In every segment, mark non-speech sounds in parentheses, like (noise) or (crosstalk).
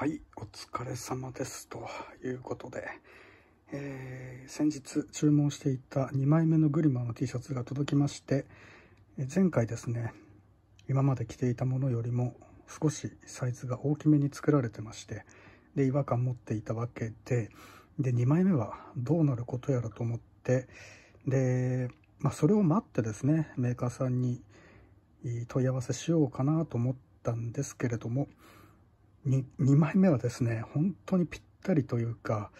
はい、お疲れ様です。ということで、えー、先日注文していた2枚目のグリマの T シャツが届きまして、前回ですね、今まで着ていたものよりも少しサイズが大きめに作られてまして、で、違和感持っていたわけで、で、2枚目はどうなることやらと思って、で、まあ、それを待ってですね、メーカーさんに問い合わせしようかなと思ったんですけれども、2, 2枚目はですね本当にぴったりというか、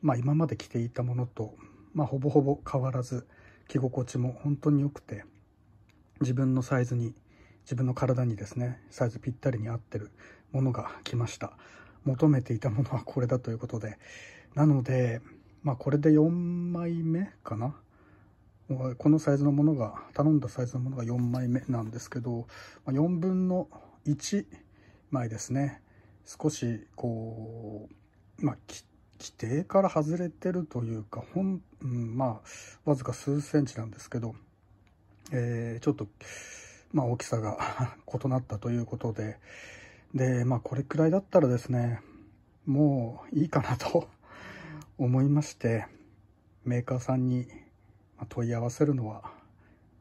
まあ、今まで着ていたものと、まあ、ほぼほぼ変わらず着心地も本当に良くて自分のサイズに自分の体にですねサイズぴったりに合ってるものが来ました求めていたものはこれだということでなので、まあ、これで4枚目かなこのサイズのものが頼んだサイズのものが4枚目なんですけど4分の1前ですね少しこうまあ規定から外れてるというかほん、うん、まあわずか数センチなんですけど、えー、ちょっと、まあ、大きさが (laughs) 異なったということででまあこれくらいだったらですねもういいかなと (laughs) 思いましてメーカーさんに問い合わせるのは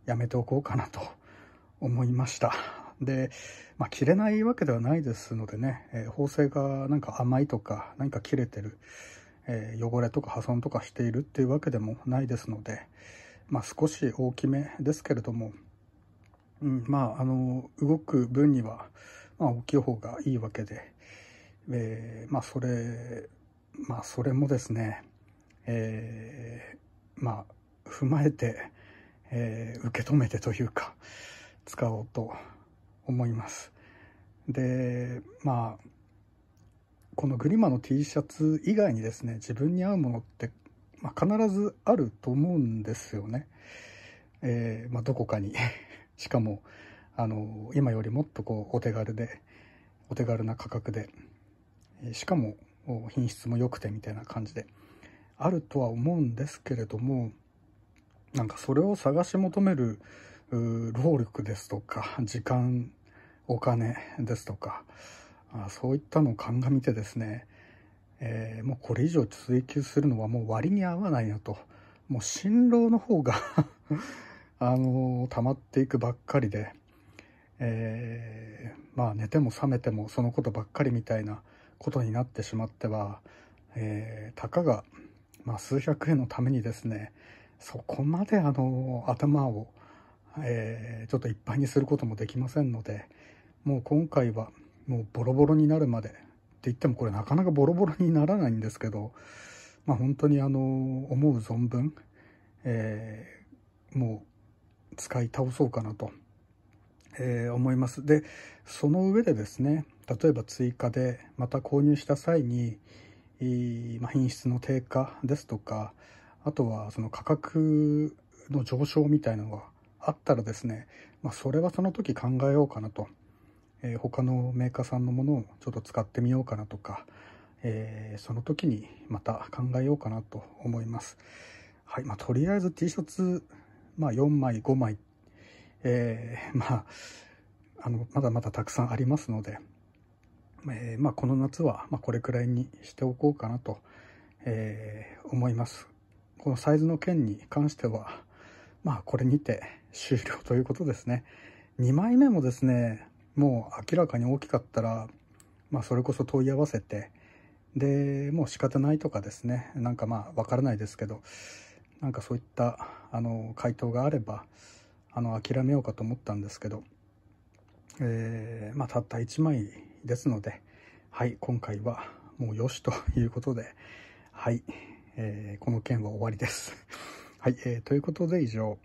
やめておこうかなと思いました。で、まあ、切れないわけではないですのでね、えー、縫製がなんか甘いとか、何か切れてる、えー、汚れとか破損とかしているっていうわけでもないですので、まあ、少し大きめですけれども、うん、まあ、あの、動く分には、まあ、大きい方がいいわけで、えー、まあ、それ、まあ、それもですね、えー、まあ、踏まえて、えー、受け止めてというか、使おうと思いますでまあこのグリマの T シャツ以外にですね自分に合うものって、まあ、必ずあると思うんですよね、えー、まあ、どこかに (laughs) しかもあの今よりもっとこうお手軽でお手軽な価格でしかも品質も良くてみたいな感じであるとは思うんですけれどもなんかそれを探し求める労力ですとか時間お金ですとかそういったのを鑑みてですね、えー、もうこれ以上追求するのはもう割に合わないよともう新労の方が (laughs) あの溜まっていくばっかりで、えー、まあ寝ても覚めてもそのことばっかりみたいなことになってしまっては、えー、たかが、まあ、数百円のためにですねそこまであの頭を、えー、ちょっといっぱいにすることもできませんので、もう今回はもうボロボロになるまでって言ってもこれなかなかボロボロにならないんですけど、まあ、本当にあの思う存分、えー、もう使い倒そうかなと、えー、思います。でその上でですね例えば追加でまた購入した際に、まあ、品質の低下ですとかあとはその価格の上昇みたいなのがあったらですね、まあ、それはその時考えようかなと。えー、他のメーカーさんのものをちょっと使ってみようかなとか、えー、その時にまた考えようかなと思います。はい、まあ、とりあえず T シャツ、まあ、4枚、5枚、えー、まあ、あの、まだまだたくさんありますので、えー、まあ、この夏は、まあ、これくらいにしておこうかなと、えー、思います。このサイズの件に関しては、まあ、これにて終了ということですね。2枚目もですね、もう明らかに大きかったら、まあ、それこそ問い合わせてでもう仕方ないとかですねなんかまあ分からないですけどなんかそういったあの回答があればあの諦めようかと思ったんですけど、えー、まあ、たった1枚ですのではい今回はもうよしということではい、えー、この件は終わりです。はい、えー、ということで以上。